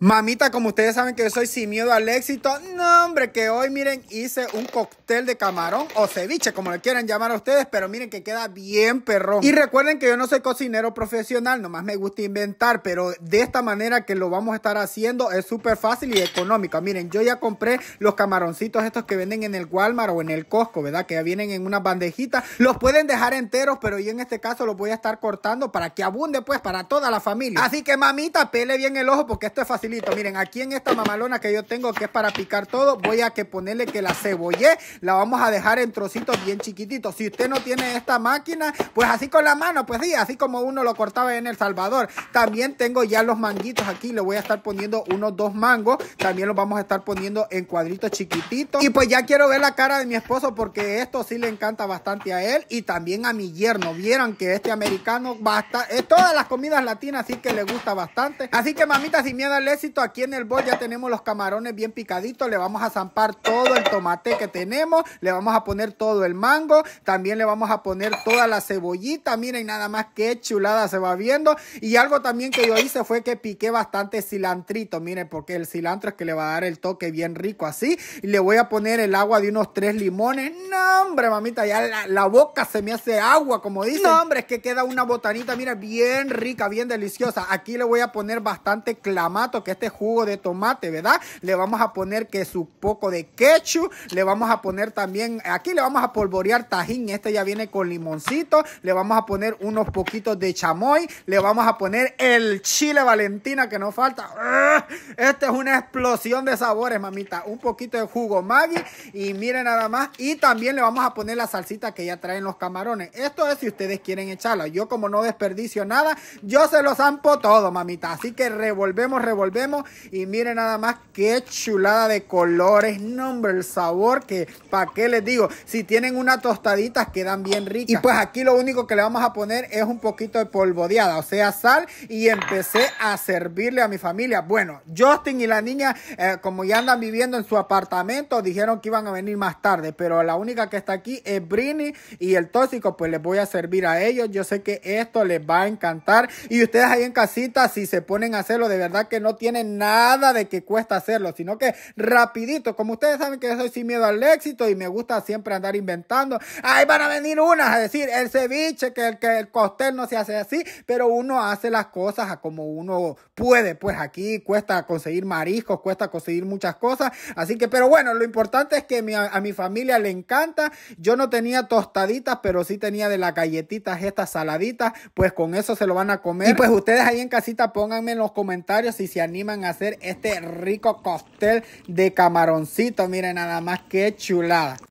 Mamita, como ustedes saben que yo soy sin miedo al éxito, no hombre, que hoy miren hice un cóctel de camarón o ceviche, como le quieran llamar a ustedes, pero miren que queda bien perro. Y recuerden que yo no soy cocinero profesional, nomás me gusta inventar, pero de esta manera que lo vamos a estar haciendo es súper fácil y económico, Miren, yo ya compré los camaroncitos estos que venden en el Walmart o en el Costco, ¿verdad? Que ya vienen en una bandejita los pueden dejar enteros, pero yo en este caso los voy a estar cortando para que abunde pues para toda la familia. Así que mamita, pele bien el ojo porque esto es fácil Miren, aquí en esta mamalona que yo tengo, que es para picar todo, voy a que ponerle que la cebollé, la vamos a dejar en trocitos bien chiquititos. Si usted no tiene esta máquina, pues así con la mano, pues sí, así como uno lo cortaba en El Salvador. También tengo ya los manguitos aquí, le voy a estar poniendo unos dos mangos, también los vamos a estar poniendo en cuadritos chiquititos. Y pues ya quiero ver la cara de mi esposo porque esto sí le encanta bastante a él y también a mi yerno. Vieron que este americano, basta, todas las comidas latinas sí que le gusta bastante. Así que mamitas sin miedo al Aquí en el bol ya tenemos los camarones bien picaditos. Le vamos a zampar todo el tomate que tenemos. Le vamos a poner todo el mango. También le vamos a poner toda la cebollita. Miren nada más qué chulada se va viendo. Y algo también que yo hice fue que piqué bastante cilantrito. Miren, porque el cilantro es que le va a dar el toque bien rico así. Y le voy a poner el agua de unos tres limones. No, hombre, mamita, ya la, boca se me hace agua, como dice No, hombre, es que queda una botanita, mira, bien rica, bien deliciosa. Aquí le voy a poner bastante clamato, este jugo de tomate, ¿verdad? Le vamos a poner que su poco de ketchup, le vamos a poner también, aquí le vamos a polvorear tajín, este ya viene con limoncito, le vamos a poner unos poquitos de chamoy, le vamos a poner el chile valentina que nos falta. este Esta es una explosión de sabores, mamita. Un poquito de jugo Maggi y miren nada más. Y también le vamos a poner la salsita que ya traen los camarones. Esto es si ustedes quieren echarla. Yo como no desperdicio nada, yo se los zampo todo, mamita. Así que revolvemos, revolvemos y miren nada más qué chulada de colores, nombre, el sabor que, ¿para qué les digo? Si tienen unas tostaditas quedan bien ricas. Y pues aquí lo único que le vamos a poner es un poquito de polvodeada, o sea, sal. Y empecé a servirle a mi familia. Bueno, Justin y la niña, eh, como ya andan viviendo en su apartamento, dijeron que iban a venir más tarde. Pero la única que está aquí es Brini y el tóxico, pues les voy a servir a ellos. Yo sé que esto les va a encantar. Y ustedes ahí en casita, si se ponen a hacerlo, de verdad que no tienen nada de que cuesta hacerlo, sino que rapidito, como ustedes saben que yo soy sin miedo al éxito y me gusta siempre andar inventando, ahí van a venir unas a decir el ceviche, que el, que el costel no se hace así, pero uno hace las cosas a como uno puede, pues aquí cuesta conseguir mariscos, cuesta conseguir muchas cosas, así que, pero bueno, lo importante es que a mi familia le encanta, yo no tenía tostaditas, pero sí tenía de las galletitas estas saladitas, pues con eso se lo van a comer, y pues ustedes ahí en casita pónganme en los comentarios si se a hacer este rico costel de camaroncito. Miren nada más que chulada.